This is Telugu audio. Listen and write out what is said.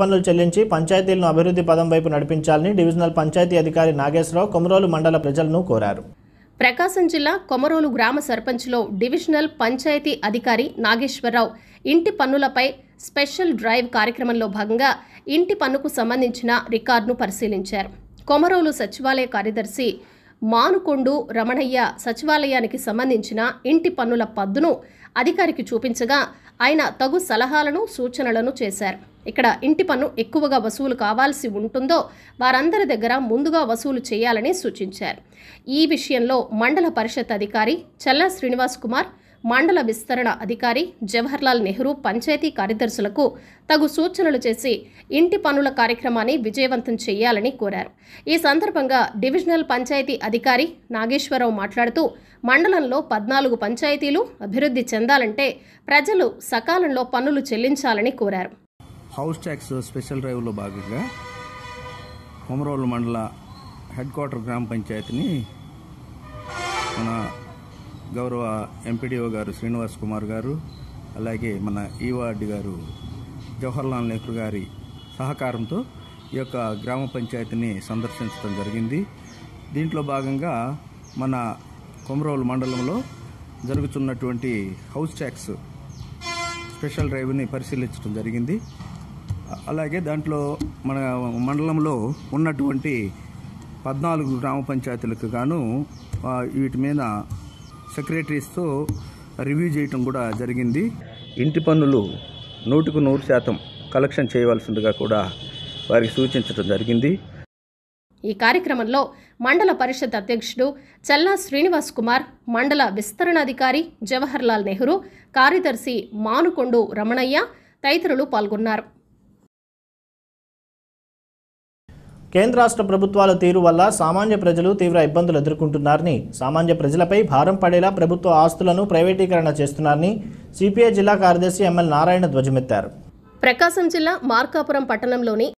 పనులు చెల్లించి పంచాయతీలను అభివృద్ధి పదం వైపు నడిపించాలని డివిజనల్ పంచాయతీ అధికారి నాగేశ్వరరావు కొమరోలు మండల ప్రజలను కోరారు ప్రకాశం జిల్లా కొమరోలు గ్రామ సర్పంచ్లో డివిజనల్ పంచాయతీ అధికారి నాగేశ్వరరావు ఇంటి పన్నులపై స్పెషల్ డ్రైవ్ కార్యక్రమంలో భాగంగా ఇంటి పన్నుకు సంబంధించిన రికార్డును పరిశీలించారు కొమరోలు సచివాలయ కార్యదర్శి మానుకొండు రమణయ్య సచివాలయానికి సంబంధించిన ఇంటి పన్నుల పద్దును అధికారికి చూపించగా ఆయన తగు సలహాలను సూచనలను చేశారు ఇక్కడ ఇంటి పన్ను ఎక్కువగా వసూలు కావాల్సి ఉంటుందో వారందరి దగ్గర ముందుగా వసూలు చేయాలని సూచించారు ఈ విషయంలో మండల పరిషత్ అధికారి చల్ల శ్రీనివాస్ కుమార్ మండల విస్తరణ అధికారి జవహర్లాల్ నెహ్రూ పంచాయతీ కార్యదర్శులకు తగు సూచనలు చేసి ఇంటి పనుల కార్యక్రమాన్ని విజయవంతం చేయాలని కోరారు ఈ సందర్భంగా డివిజనల్ పంచాయతీ అధికారి నాగేశ్వరరావు మాట్లాడుతూ మండలంలో పద్నాలుగు పంచాయతీలు అభివృద్ధి చెందాలంటే ప్రజలు సకాలంలో పన్నులు చెల్లించాలని కోరారు హౌస్ ట్యాక్స్ స్పెషల్ డ్రైవ్లో భాగంగా కొమరోలు మండల హెడ్ క్వార్టర్ గ్రామ పంచాయతీని మన గౌరవ ఎంపీడీఓ గారు శ్రీనివాస్ కుమార్ గారు అలాగే మన ఈవార్డు గారు జవహర్లాల్ నెహ్రూ గారి సహకారంతో ఈ యొక్క గ్రామ పంచాయతీని సందర్శించడం జరిగింది దీంట్లో భాగంగా మన కొమరోలు మండలంలో జరుగుతున్నటువంటి హౌస్ ట్యాక్స్ స్పెషల్ డ్రైవ్ని పరిశీలించడం జరిగింది అలాగే దాంట్లో మన మండలంలో ఉన్నటువంటి పద్నాలుగు గ్రామ పంచాయతీలకు గాను వీటి మీద సెక్రటరీస్తో రివ్యూ చేయటం కూడా జరిగింది ఇంటి పన్నులు నూటికి నూరు శాతం కలెక్షన్ చేయవలసిందిగా కూడా వారికి సూచించడం జరిగింది ఈ కార్యక్రమంలో మండల పరిషత్ అధ్యక్షుడు చల్లా శ్రీనివాస్ కుమార్ మండల విస్తరణాధికారి జవహర్లాల్ నెహ్రూ కార్యదర్శి మానుకొండు రమణయ్య తదితరులు పాల్గొన్నారు కేంద్ర రాష్ట్ర ప్రభుత్వాల తీరు వల్ల సామాన్య ప్రజలు తీవ్ర ఇబ్బందులు ఎదుర్కొంటున్నారని సామాన్య ప్రజలపై భారం పడేలా ప్రభుత్వ ఆస్తులను ప్రైవేటీకరణ చేస్తున్నారని సిపిఐ జిల్లా కార్యదర్శి ఎంఎల్ నారాయణ ధ్వజమెత్తారు ప్రకాశం జిల్లా మార్కాపురం పట్టణంలోని